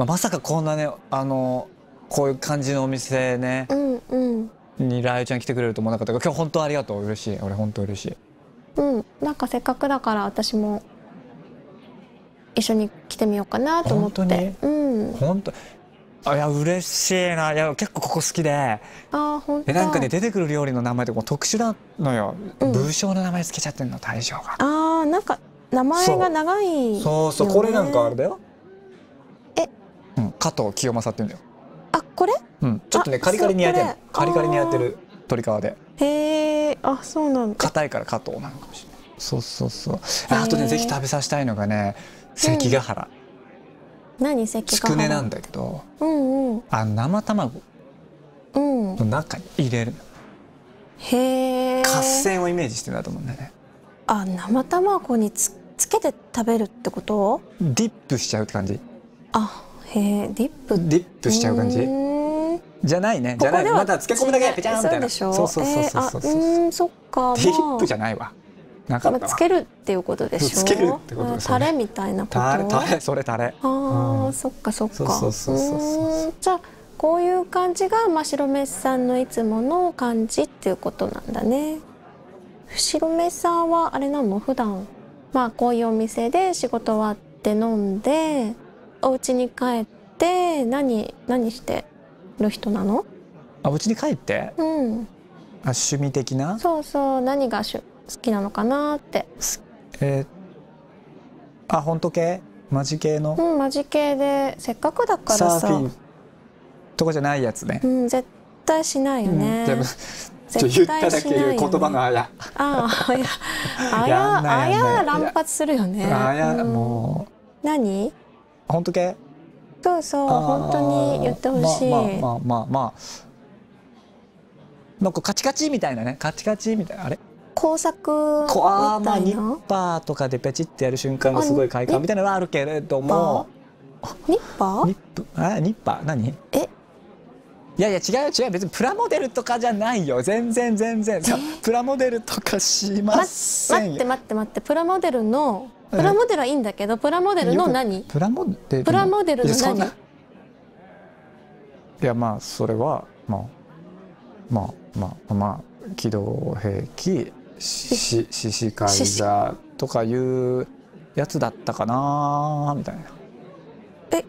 まあ、まさかこんなねあのこういう感じのお店ね、うんうん、にライオちゃん来てくれると思わなかったけど今日本当ありがとう嬉しい俺本当嬉しいうんなんかせっかくだから私も一緒に来てみようかなと思って本当に、うん、本当あいや嬉しいないや結構ここ好きであ本当なんかね出てくる料理の名前とか特殊なのよ、うん、武将の名前つけちゃってんの大将があなんか名前が長い、ね、そうそうこれなんかあれだよ加藤清正っていうんだよあこれうんちょっとねカリカリに焼いてるカリカリに焼いてる鶏皮でへえあそうなんだ硬いから加藤なのかもしれないそうそうそうあとねぜひ食べさせたいのがね関ヶ原、うん、何関ヶ原つくねなんだけど、うんうん、あ生卵の中に入れるへえ合戦をイメージしてるんだと思うんだよねあ生卵につつけて食べるってことディップしちゃうって感じあへえディップディップしちゃう感じじゃないねじゃないまだ漬け込むだけペチャンみたいなそうそうそうそうそうそうそっかディップじゃないわなかったつけるっていうことでしょつけるってことですタレみたいなことタレそれタレああそっかそっかそうそうそうそうじゃこういう感じがマ白ロメさんのいつもの感じっていうことなんだね白目さんはあれなの普段まあこういうお店で仕事終わって飲んでお家に帰って何何してる人なのあお家に帰って、うん、あ趣味的なそうそう何がしゅ好きなのかなってえー、あ本当系マジ系のうんマジ系でせっかくだからさサーフィンとかじゃないやつね、うん、絶対しないよね、うんちょ言っただけ言葉のあや。ああ、あや、あや、あや乱発するよね。あや、もう。何本当系そうそう本当に言ってほしいまあまあまあまあ、なんかカチカチみたいなねカチカチみたいなあれ工作みあまあニッパーとかでペチってやる瞬間がすごい快感みたいなのはあるけれどもニッパーニッパーニッパー何えいやいや違う違う別にプラモデルとかじゃないよ全然全然プラモデルとかしませんよ待って待って待ってプラモデルのプラモデルはいいんだけどプラモデルの何プラモデルプラモデルの何いやまあそれはまあまあまあまあ機動兵器し、獅子会だとかいうやつだったかなみたいなえ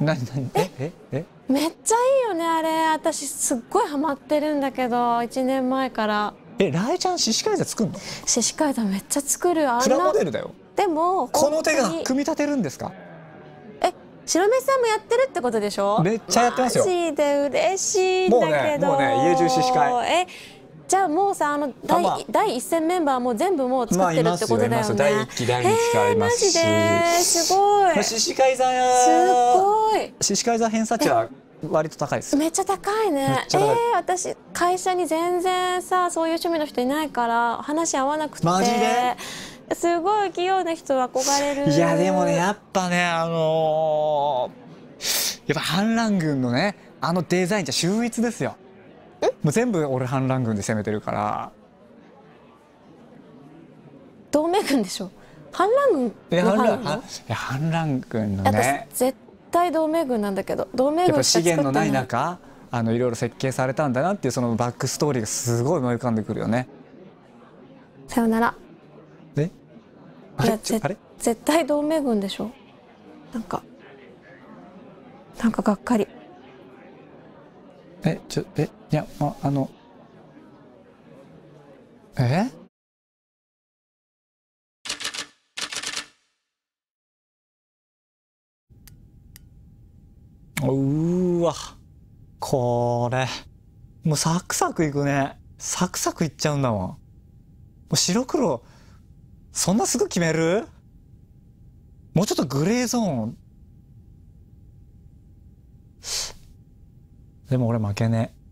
えなになにえええめっちゃいいよねあれ私すっごいハマってるんだけど1年前からえライちゃん獅子会座作るの獅子会座めっちゃ作るあんプラモデルだよでもこの手が組み立てるんですかえ白目さんもやってるってことでしょめっちゃやってますよマジで嬉しいんだけどもうね、ね、家中司会えじゃあもうさあの第,、ま第一線メンバーも全部もう作ってるってことだよね。第一期第二期からますし。えー、すごい。まあ、獅子会座すごい。獅子会座偏差値は割と高いです。めっちゃ高いね。ええー、私会社に全然さそういう趣味の人いないから話合わなくて。マジで。すごい器用な人憧れるいやでもねやっぱねあのー、やっぱ反乱軍のねあのデザインじゃ秀逸ですよもう全部俺反乱軍で攻めてるから同盟軍でしょ反乱軍の反いや反乱軍のね絶対同盟軍なんだけど同盟軍やっぱ資源のない中あのいろいろ設計されたんだなっていうそのバックストーリーがすごい思い浮かんでくるよねさよならあれ絶対同盟軍でしょなんかなんかがっかりえちょえいやまあのえうわこれもうサクサクいくねサクサクいっちゃうんだもんもう白黒そんなすぐ決めるもうちょっとグレーゾーン。でも俺負けねえ。